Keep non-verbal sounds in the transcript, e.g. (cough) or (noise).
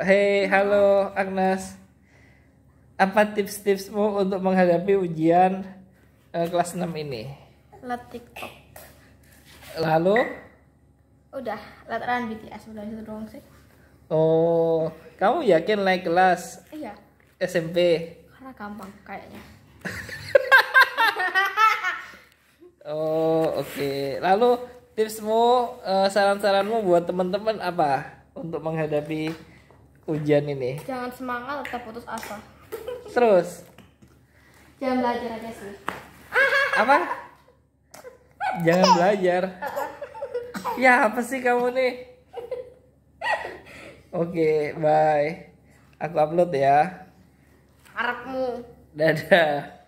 Hey, halo Agnes. Apa tips-tipsmu untuk menghadapi ujian uh, kelas 6 ini? Lihat TikTok. Lalu? Udah, lihat run BTS udah itu doang sih. Oh, kamu yakin naik kelas? Iya. SMP. Karena gampang kayaknya. (laughs) oh, oke. Okay. Lalu tipsmu, uh, saran-saranmu buat teman-teman apa untuk menghadapi ujian ini jangan semangat tetap putus asa terus jangan belajar aja sih apa jangan belajar ya apa sih kamu nih oke okay, bye aku upload ya harapmu dadah